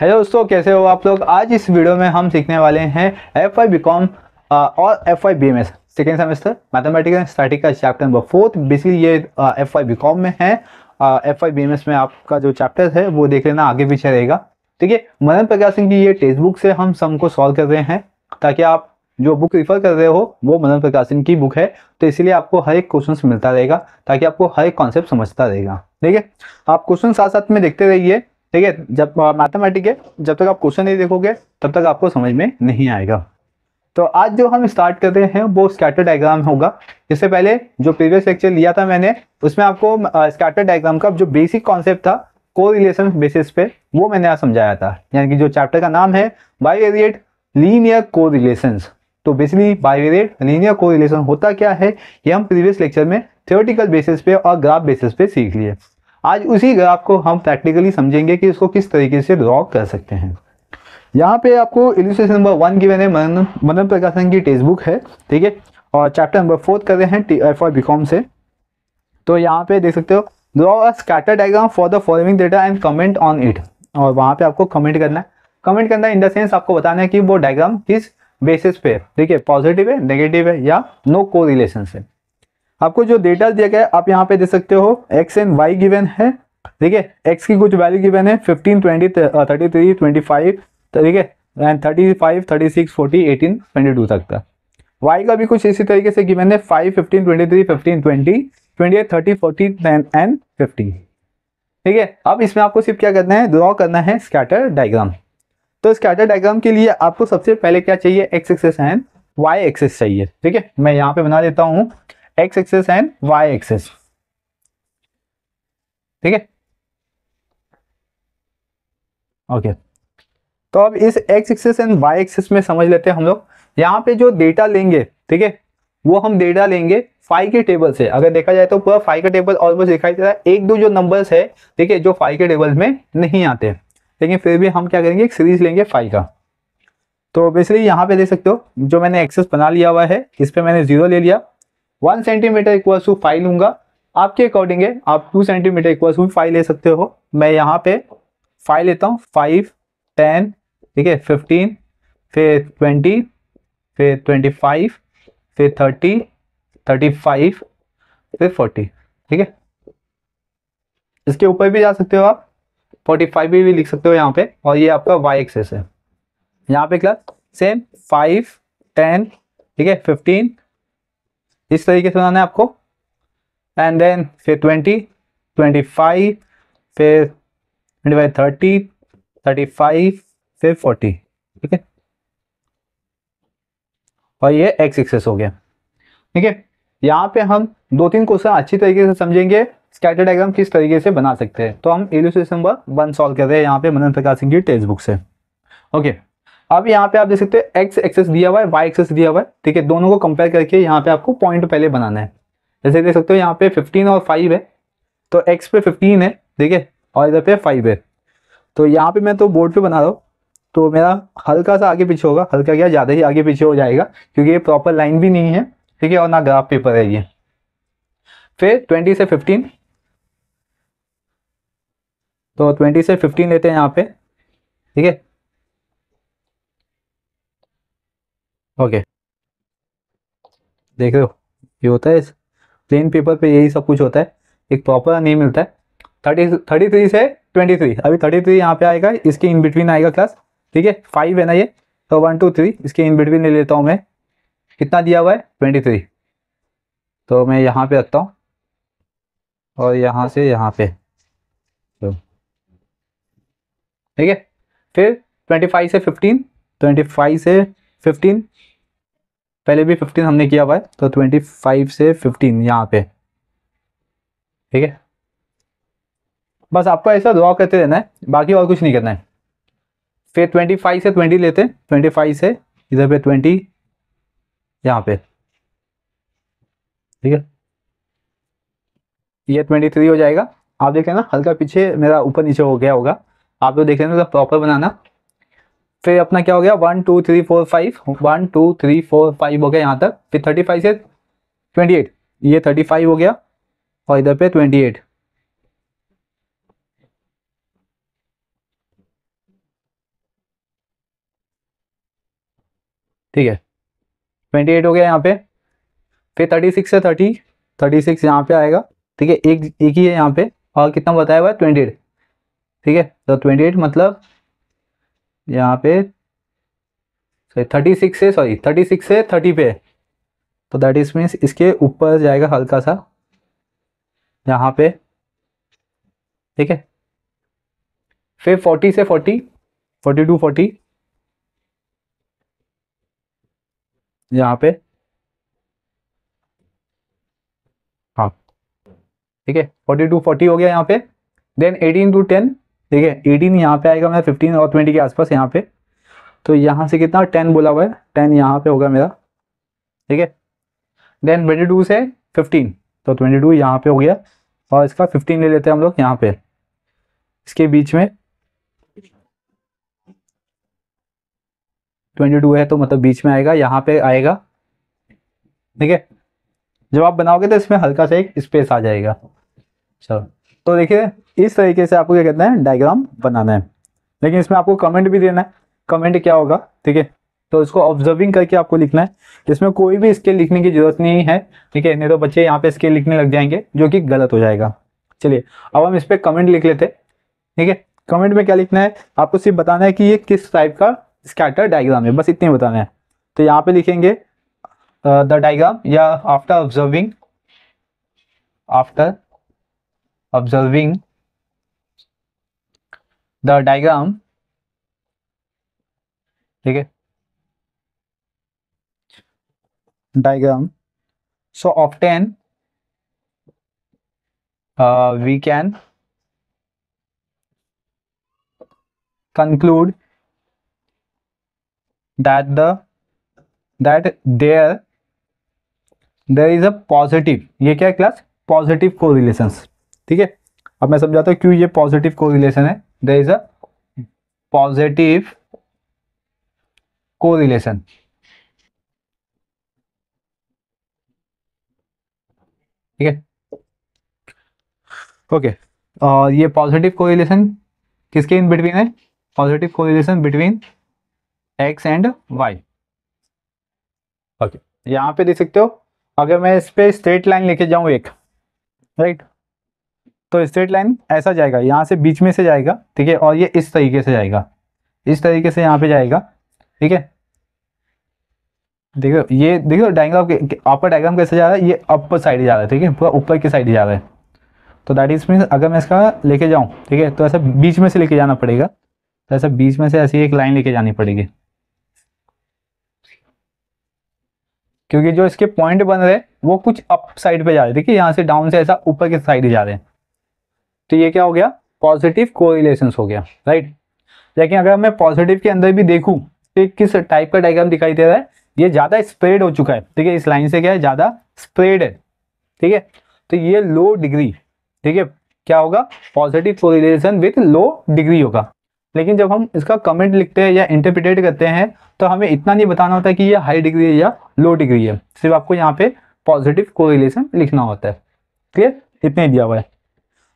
Hello दोस्तों कैसे हो आप लोग आज इस वीडियो में हम सीखने वाले हैं एफ आई बी कॉम और F I B M S second semester mathematics and का चैप्टर नंबर फोर्थ बेसिकली ये एफ आई बी कॉम में है F I B M S में आपका जो चैप्टर है वो देख लेना आगे पीछे रहेगा ठीक है मदन प्रकाश सिंह की ये टेक्स्ट बुक से हम सम को सॉल्व कर रहे हैं ताकि आप जो बुक रिफर कर रहे हो वो मदन प्रकाश सिंह की बुक है तो इसीलिए आपको हर एक क्वेश्चन मिलता रहेगा ताकि आपको हर एक कॉन्सेप्ट समझता रहेगा ठीक है आप क्वेश्चन साथ साथ में देखते रहिए ठीक है जब मैथमेटिक है जब तक आप क्वेश्चन नहीं देखोगे तब तक आपको समझ में नहीं आएगा तो आज जो हम स्टार्ट कर रहे हैं वो स्कैटर डायग्राम होगा इससे पहले जो प्रीवियस लेक्चर लिया था मैंने उसमें आपको स्कैटर डायग्राम का जो बेसिक कॉन्सेप्ट था को रिलेशन बेसिस पे वो मैंने आज समझाया था यानी कि जो चैप्टर का नाम है बायोवेरिएट लीनियर को रिलेशंस तो basically bivariate linear correlation होता क्या है ये हम प्रीवियस लेक्चर में थ्योरेटिकल बेसिस पे और ग्राफ बेसिस पे सीख लिए आज उसी ग्राफ को हम प्रैक्टिकली समझेंगे कि इसको किस तरीके से ड्रॉ कर सकते हैं यहाँ पे आपको इलिस्ट्रेशन नंबर वन की मैंने मन मन प्रकाशन की टेक्स्ट बुक है ठीक है और चैप्टर नंबर फोर्थ कर रहे हैं एफ आई बीकॉम से तो यहाँ पे देख सकते हो draw a scatter diagram for the following data and comment on it और वहाँ पे आपको कमेंट करना है कमेंट करना है इन द सेंस आपको बताना है कि वो डायग्राम किस बेसिस पे ठीक है पॉजिटिव है नेगेटिव है या नो को रिलेशन है आपको जो डेटा दिया गया है आप यहाँ पे दे सकते हो एक्स एंड वाई गिवेन है ठीक है एक्स की कुछ वैल्यू गिवेन है fifteen twenty thirty three twenty five ठीक है and thirty five thirty six forty eighteen twenty two तक का वाई का भी कुछ इसी तरीके से गिवेन है five fifteen twenty three fifteen twenty twenty eight thirty forty and fifteen ठीक है अब इसमें आपको सिर्फ क्या करना है ड्रॉ करना है स्कैटर डायग्राम तो स्कैटर डायग्राम के लिए आपको सबसे पहले क्या चाहिए X axis and Y axis चाहिए ठीक है मैं यहाँ पे बना देता हूँ X axis and Y axis ठीक है ओके तो अब इस X axis and Y axis में समझ लेते हैं हम लोग यहां पे जो डेटा लेंगे ठीक है वो हम डेटा लेंगे फाइव के टेबल से अगर देखा जाए तो पूरा फाइव का टेबल ऑलमोस्ट दिखाई देता है एक दो जो नंबर्स है ठीक है जो फाइव के टेबल में नहीं आते लेकिन फिर भी हम क्या करेंगे एक सीरीज लेंगे फाइव का तो बेसिकली यहाँ पे देख सकते हो जो मैंने एक्सेस बना लिया हुआ है इस पर मैंने जीरो ले लिया one centimetre equal to five लूंगा आपके अकॉर्डिंग है आप two centimetre equal to five ले सकते हो मैं यहाँ पे फाइव लेता हूँ फाइव टेन ठीक है फिफ्टीन फिर ट्वेंटी फिर ट्वेंटी फाइव फिर थर्टी थर्टी फाइव फिर फोर्टी ठीक है इसके ऊपर भी जा सकते हो आप फोर्टी फाइव भी, भी लिख सकते हो यहाँ पे और ये आपका वाई एक्सेस है यहाँ पे क्लास सेम फाइव टेन ठीक है फिफ्टीन इस तरीके से बनाना है आपको एंड देन फिर ट्वेंटी ट्वेंटी फाइव फिर twenty five thirty thirty five फिर फोर्टी ठीक है और ये एक्स एक्सेस हो गया ठीक है यहाँ पे हम दो तीन क्वेश्चन अच्छी तरीके से समझेंगे स्कैटर डायग्राम किस तरीके से बना सकते हैं तो हम एल्यूस नंबर वन सॉल्व कर रहे हैं यहाँ पे मनन प्रकाश सिंह की टेक्स्ट बुक से ओके okay. अब यहाँ पे आप देख सकते हो एक्स एक्सेस दिया हुआ है वाई एक्सेस दिया हुआ है ठीक है दोनों को कंपेयर करके यहाँ पे आपको पॉइंट पहले बनाना है जैसे देख सकते हो यहाँ पे फिफ्टीन और फाइव है तो एक्स पे फिफ्टीन है ठीक है और इधर पे फाइव है तो यहाँ पे मैं तो बोर्ड पे बना रहा हूँ तो मेरा हल्का सा आगे पीछे होगा हल्का क्या ज़्यादा ही आगे पीछे हो जाएगा क्योंकि ये प्रॉपर लाइन भी नहीं है ठीक है और ना ग्राफ पेपर है ये फिर ट्वेंटी से फिफ्टीन तो ट्वेंटी से फिफ्टीन लेते हैं यहाँ पे ठीक है ओके देख रहे हो ये होता है इस प्लेन पेपर पे यही सब कुछ होता है एक प्रॉपर नहीं मिलता है थर्टी थर्टी थ्री से ट्वेंटी थ्री अभी थर्टी थ्री यहाँ पे आएगा इसके इन बिटवीन आएगा क्लास ठीक है फाइव है ना ये तो वन टू थ्री इसके इन बिटवीन ले लेता हूँ मैं कितना दिया हुआ है ट्वेंटी थ्री तो मैं यहाँ पे रखता हूँ और यहाँ से यहाँ पे तो ठीक है फिर ट्वेंटी फाइव से फिफ्टीन ट्वेंटी फाइव से फिफ्टीन पहले भी फिफ्टीन हमने किया हुआ है तो ट्वेंटी फाइव से फिफ्टीन यहाँ पे ठीक है बस आपको ऐसा दुआ करते रहना है बाकी और कुछ नहीं करना है फिर ट्वेंटी फाइव से ट्वेंटी लेते हैं ट्वेंटी फाइव से इधर पे ट्वेंटी यहाँ पे ठीक है ये ट्वेंटी थ्री हो जाएगा आप देख लेना हल्का पीछे मेरा ऊपर नीचे हो गया होगा आप लोग देख लेना प्रॉपर बनाना फिर अपना क्या हो गया one two three four five one two three four five हो गया यहाँ तक फिर थर्टी फाइव से ट्वेंटी एट ये थर्टी फाइव हो गया और इधर पे ट्वेंटी एट ठीक है ट्वेंटी एट हो गया यहाँ पे फिर थर्टी सिक्स से थर्टी थर्टी सिक्स यहाँ पे आएगा ठीक है एक एक ही है यहाँ पे और कितना बताया हुआ है ट्वेंटी एट ठीक है तो ट्वेंटी एट मतलब यहाँ पे थर्टी सिक्स है सॉरी थर्टी सिक्स है थर्टी पे तो दैट इज मीन्स इसके ऊपर जाएगा हल्का सा यहाँ पे ठीक है फिर फोर्टी से फोर्टी फोर्टी टू फोर्टी यहाँ पे हाँ ठीक है फोर्टी टू फोर्टी हो गया यहाँ पे देन एटीन टू टेन ठीक है एटीन यहाँ पे आएगा मेरा फिफ्टीन और ट्वेंटी के आसपास यहाँ पे तो यहाँ से कितना टेन बोला हुआ है टेन यहाँ पे होगा मेरा ठीक है देन ट्वेंटी टू से फिफ्टीन तो ट्वेंटी टू यहाँ पे हो गया और इसका फिफ्टीन ले लेते हैं हम लोग यहाँ पे इसके बीच में ट्वेंटी टू है तो मतलब बीच में आएगा यहाँ पे आएगा ठीक है जब आप बनाओगे तो इसमें हल्का सा एक स्पेस आ जाएगा चलो तो देखिए इस तरीके से आपको क्या कहते हैं डायग्राम बनाना है लेकिन इसमें आपको कमेंट भी देना है कमेंट क्या होगा ठीक है तो इसको ऑब्जर्विंग करके आपको लिखना है इसमें कोई भी स्केल लिखने की जरूरत नहीं है ठीक है नहीं तो बच्चे यहाँ पे स्केल लिखने लग जाएंगे जो कि गलत हो जाएगा चलिए अब हम इस पर कमेंट लिख लेते ठीक है कमेंट में क्या लिखना है आपको सिर्फ बताना है कि ये किस टाइप का स्कैटर डायग्राम है बस इतने बताना है तो यहाँ पे लिखेंगे द uh, डायग्राम या after observing after observing the diagram ठीक है diagram so often uh, we can conclude that the that there there is a positive ये क्या है क्लास पॉजिटिव कोरिलेशंस ठीक है अब मैं समझाता हूं क्यों ये पॉजिटिव कोरिलेशन है there is a positive correlation ठीक है ओके और ये पॉजिटिव कोरिलेशन किसके इन बिटवीन है positive correlation between X and Y okay यहां पे देख सकते हो अगर मैं इस पे स्ट्रेट लाइन लेके जाऊं एक राइट right? तो स्ट्रेट लाइन ऐसा जाएगा यहाँ से बीच में से जाएगा ठीक है और ये इस तरीके से जाएगा इस तरीके से यहाँ पे जाएगा ठीक है देखो ये देखो डायग्राम अपर डायग्राम कैसे जा रहा है ये अपर साइड जा रहा है ठीक है पूरा ऊपर की साइड जा रहा है तो दैट इज मीन अगर मैं इसका लेके जाऊँ ठीक है तो ऐसा बीच में से लेके जाना पड़ेगा तो ऐसा बीच में से ऐसी एक लाइन लेके जानी पड़ेगी क्योंकि जो इसके पॉइंट बन रहे हैं वो कुछ अप साइड पे जा रहे हैं देखिए यहाँ से डाउन से ऐसा ऊपर की साइड ही जा रहे हैं तो ये क्या हो गया पॉजिटिव कोरिलेशन हो गया राइट लेकिन अगर मैं पॉजिटिव के अंदर भी देखूँ तो किस टाइप का डायग्राम दिखाई दे रहा है ये ज़्यादा स्प्रेड हो चुका है ठीक है इस लाइन से क्या है ज़्यादा स्प्रेड है ठीक है तो ये लो डिग्री ठीक है क्या होगा positive correlation with low degree होगा लेकिन जब हम इसका कमेंट लिखते हैं या इंटरप्रिटेट करते हैं तो हमें इतना नहीं बताना होता कि ये हाई डिग्री है या लो डिग्री है सिर्फ आपको यहाँ पे पॉजिटिव कोरिलेशन लिखना होता है क्लियर इतने दिया हुआ है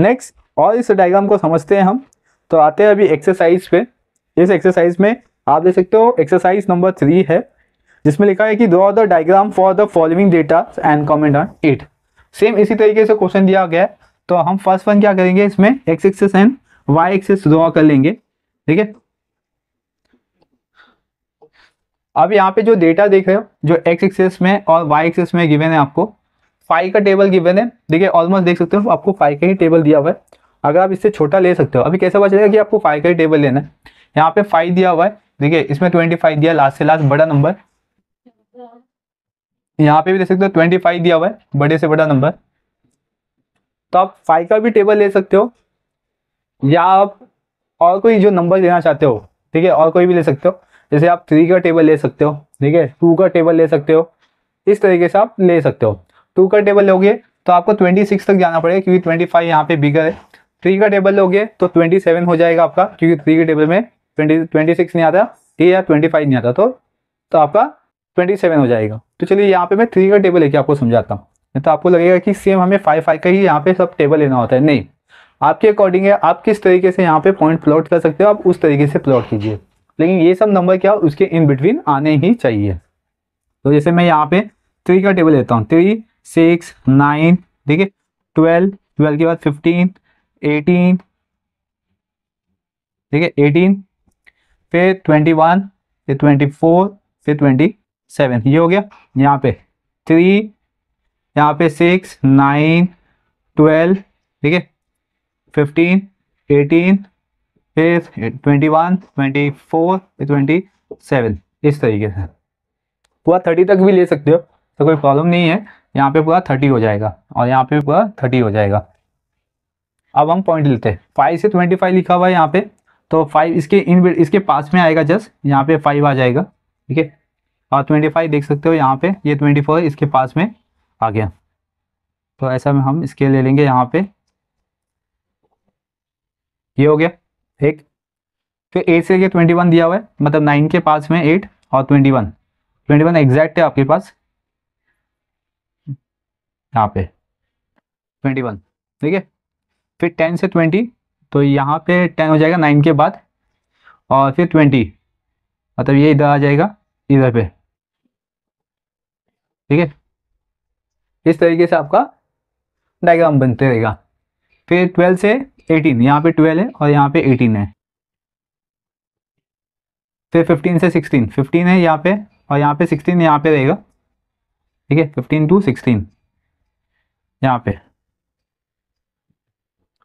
नेक्स्ट और इस डायग्राम को समझते हैं हम तो आते हैं अभी एक्सरसाइज पे इस एक्सरसाइज में आप देख सकते हो एक्सरसाइज नंबर थ्री है जिसमें लिखा है कि draw the diagram for the following data and comment on it same इसी तरीके से क्वेश्चन दिया गया है तो हम फर्स्ट वन क्या करेंगे इसमें X axis and Y axis दो कर लेंगे ठीक है अब यहाँ पे जो डेटा देख रहे हो जो एक्स एक्सेस में और वाई एक्सेस में गिवेन है आपको फाइव का टेबल गिवन है देखिए ऑलमोस्ट देख सकते हो आपको फाइव का ही टेबल दिया हुआ है अगर आप इससे छोटा ले सकते हो अभी कैसे पता चलेगा कि आपको फाइव का ही टेबल लेना है यहाँ पे फाइव दिया हुआ है देखिए इसमें ट्वेंटी फाइव दिया लास्ट से लास्ट बड़ा नंबर यहाँ पे भी देख सकते हो ट्वेंटी फाइव दिया हुआ है बड़े से बड़ा नंबर तो आप फाइव का भी टेबल ले सकते हो या आप और कोई जो नंबर लेना चाहते हो ठीक है और कोई भी ले सकते हो जैसे आप थ्री का टेबल ले सकते हो ठीक है टू का टेबल ले सकते हो इस तरीके से आप ले सकते हो टू का टेबल लोगे तो आपको ट्वेंटी सिक्स तक जाना पड़ेगा क्योंकि ट्वेंटी फाइव यहाँ पे बिगर है थ्री का टेबल लोगे तो ट्वेंटी सेवन हो जाएगा आपका क्योंकि थ्री के टेबल में ट्वेंटी ट्वेंटी सिक्स नहीं आता थ्री या ट्वेंटी फाइव नहीं आता तो तो आपका ट्वेंटी सेवन हो जाएगा तो चलिए यहाँ पे मैं थ्री का टेबल लेके आपको समझाता हूँ नहीं तो आपको लगेगा कि सेम हमें फाइव फाइव का ही यहाँ पे सब टेबल लेना होता है नहीं आपके अकॉर्डिंग है आप किस तरीके से यहाँ पे पॉइंट प्लॉट कर सकते हो आप उस तरीके से प्लॉट कीजिए लेकिन ये सब नंबर क्या उसके इन बिटवीन आने ही चाहिए तो जैसे मैं यहाँ पे थ्री का टेबल लेता हूँ थ्री सिक्स नाइन ठीक है ट्वेल्व ट्वेल्व के बाद फिफ्टीन एटीन ठीक है एटीन फिर ट्वेंटी वन फिर ट्वेंटी फोर फिर ट्वेंटी सेवन ये हो गया यहाँ पे थ्री यहाँ पे सिक्स नाइन ट्वेल्व ठीक है फिफ्टीन एटीन फिर ट्वेंटी वन ट्वेंटी फोर फिर ट्वेंटी सेवन इस तरीके से तो पूरा थर्टी तक भी ले सकते हो तो कोई प्रॉब्लम नहीं है यहाँ पे पूरा थर्टी हो जाएगा और यहाँ पे पूरा थर्टी हो जाएगा अब हम पॉइंट लेते हैं फाइव से ट्वेंटी फाइव लिखा हुआ है यहाँ पे तो फाइव इसके इन इसके पास में आएगा जस्ट यहाँ पे फाइव आ जाएगा ठीक है और ट्वेंटी फाइव देख सकते हो यहाँ पे ये ट्वेंटी फोर इसके पास में आ गया तो ऐसा में हम इसके ले लेंगे यहाँ पे ये हो गया एक फिर एट से लेके ट्वेंटी वन दिया हुआ है मतलब नाइन के पास में एट और twenty one twenty one exact है आपके पास यहाँ पे ट्वेंटी वन ठीक है फिर टेन से ट्वेंटी तो यहाँ पे टेन हो जाएगा नाइन के बाद और फिर ट्वेंटी मतलब ये इधर आ जाएगा इधर पे ठीक है इस तरीके से आपका डायग्राम बनते रहेगा फिर ट्वेल्व से एटीन यहाँ पे ट्वेल्व है और यहाँ पे एटीन है फिर फिफ्टीन से सिक्सटीन फिफ्टीन है यहाँ पे और यहाँ पे सिक्सटीन यहाँ पे रहेगा ठीक है फिफ्टीन टू सिक्सटीन यहाँ पे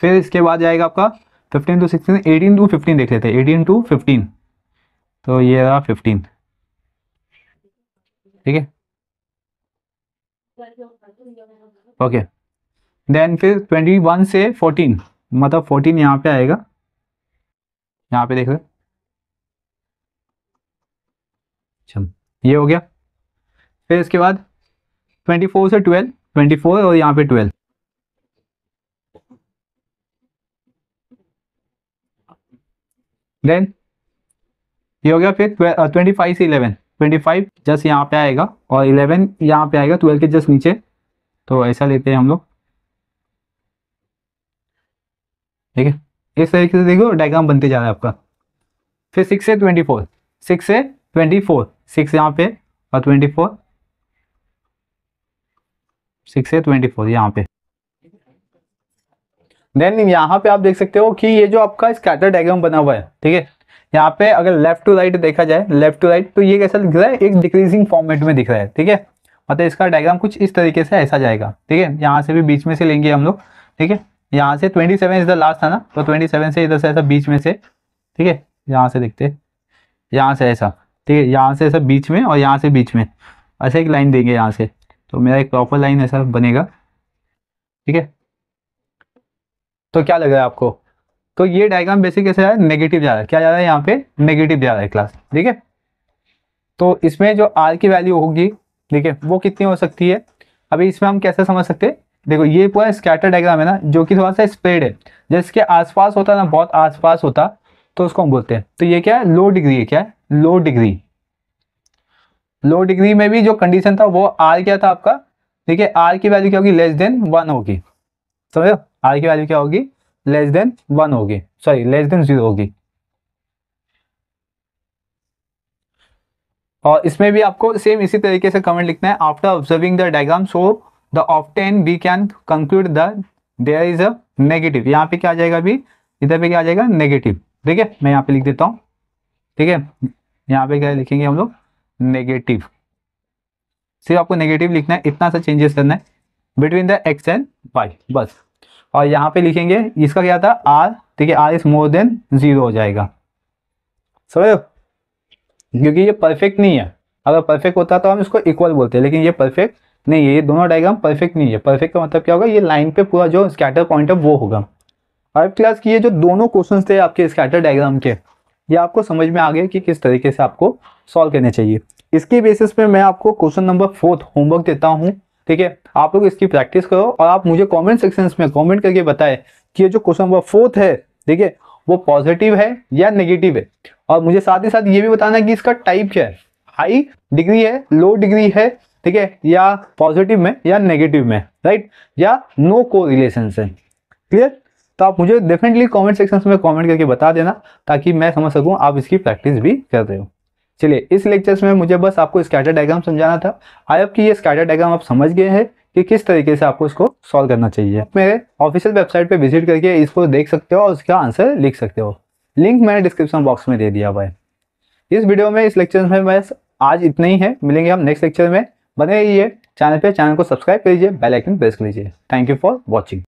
फिर इसके बाद जाएगा आपका fifteen to sixteen eighteen to fifteen देख लेते हैं एटीन टू फिफ्टीन तो ये रहा फिफ्टीन ठीक है ओके देन फिर ट्वेंटी वन से फोर्टीन मतलब फोर्टीन यहाँ पे आएगा यहाँ पे देख रहे अच्छा ये हो गया फिर इसके बाद ट्वेंटी फोर से ट्वेल्व ट्वेंटी फोर और यहाँ पे ट्वेल्व देन ये हो गया फिर ट्वेंटी फाइव से इलेवन ट्वेंटी फाइव जस्ट यहाँ पे आएगा और इलेवन यहाँ पे आएगा ट्वेल्व के जस्ट नीचे तो ऐसा लेते हैं हम लोग ठीक है इस तरीके से देखो डायग्राम बनते जा रहा है आपका फिर सिक्स से ट्वेंटी फोर सिक्स से ट्वेंटी फोर सिक्स यहाँ पे और ट्वेंटी फोर सिक्स है ट्वेंटी फोर यहाँ पे देन यहाँ पे आप देख सकते हो कि ये जो आपका स्कैटर डायग्राम बना हुआ है ठीक है यहाँ पे अगर लेफ्ट टू राइट देखा जाए लेफ्ट टू राइट तो ये कैसा दिख रहा है एक डिक्रीजिंग फॉर्मेट में दिख रहा है ठीक है मतलब इसका डायग्राम कुछ इस तरीके से ऐसा जाएगा ठीक है यहाँ से भी बीच में से लेंगे हम लोग ठीक है यहाँ से ट्वेंटी सेवन इधर लास्ट था ना तो ट्वेंटी सेवन से इधर से ऐसा बीच में से ठीक है यहाँ से देखते यहाँ से ऐसा ठीक है यहाँ से ऐसा बीच में और यहाँ से बीच में ऐसा एक लाइन देंगे यहाँ से तो मेरा एक प्रॉपर लाइन ऐसा बनेगा ठीक है तो क्या लग रहा है आपको तो ये डायग्राम बेसिक कैसे जा रहा है नेगेटिव जा रहा है क्या जा रहा है यहाँ पे नेगेटिव जा रहा है क्लास ठीक है तो इसमें जो आर की वैल्यू होगी ठीक है वो कितनी हो सकती है अभी इसमें हम कैसे समझ सकते हैं देखो ये पूरा स्कैटर डायग्राम है ना जो कि थोड़ा सा स्प्रेड है जिसके आसपास होता ना बहुत आसपास होता तो उसको हम बोलते हैं तो ये क्या है लो डिग्री है क्या है लो डिग्री लो डिग्री में भी जो कंडीशन था वो आर क्या था आपका ठीक है आर की वैल्यू क्या होगी लेस देन वन होगी समझो आर की वैल्यू क्या होगी लेस देन वन होगी सॉरी लेस देन जीरो होगी और इसमें भी आपको सेम इसी तरीके से कमेंट लिखना है after observing the diagram so the often we can conclude the there is a negative यहाँ पे क्या आ जाएगा अभी इधर पे क्या आ जाएगा नेगेटिव ठीक है मैं यहाँ पे लिख देता हूँ ठीक है यहाँ पे क्या लिखेंगे हम लोग नेगेटिव सिर्फ आपको नेगेटिव लिखना है इतना सा चेंजेस करना है between the X and Y बस और यहाँ पे लिखेंगे इसका क्या था आर ठीक है R is more than zero हो जाएगा समझो क्योंकि ये परफेक्ट नहीं है अगर परफेक्ट होता तो हम इसको इक्वल बोलते हैं लेकिन ये परफेक्ट नहीं है ये दोनों डायग्राम परफेक्ट नहीं है परफेक्ट का मतलब क्या होगा ये लाइन पे पूरा जो स्कैटर पॉइंट है वो होगा फाइव क्लास की ये जो दोनों क्वेश्चन थे आपके स्कैटर डायग्राम के ये आपको समझ में आ गया कि किस तरीके से आपको सॉल्व करने चाहिए इसके बेसिस पे मैं आपको क्वेश्चन नंबर फोर्थ होमवर्क देता हूँ ठीक है आप लोग इसकी प्रैक्टिस करो और आप मुझे कमेंट सेक्शन में कमेंट करके बताएं कि ये जो क्वेश्चन नंबर फोर्थ है ठीक है वो पॉजिटिव है या नेगेटिव है और मुझे साथ ही साथ ये भी बताना है कि इसका टाइप क्या है हाई डिग्री है लो डिग्री है ठीक है या पॉजिटिव में या नेगेटिव में राइट या नो को रिलेशन है क्लियर तो आप मुझे डेफिनेटली कमेंट सेक्शन में कमेंट करके बता देना ताकि मैं समझ सकूं आप इसकी प्रैक्टिस भी कर रहे हो चलिए इस लेक्चर्स में मुझे बस आपको स्कैटर डायग्राम समझाना था आई होप कि ये स्कैटर डायग्राम आप समझ गए हैं कि किस तरीके से आपको इसको सॉल्व करना चाहिए मेरे ऑफिशियल वेबसाइट पर विजिट करके इसको देख सकते हो और उसका आंसर लिख सकते हो लिंक मैंने डिस्क्रिप्शन बॉक्स में दे दिया हुआ है इस वीडियो में इस लेक्चर में बस आज इतना ही है मिलेंगे हम नेक्स्ट लेक्चर में बने रहिए चैनल पे चैनल को सब्सक्राइब कर लीजिए बेल आइकन प्रेस कर लीजिए थैंक यू फॉर वॉचिंग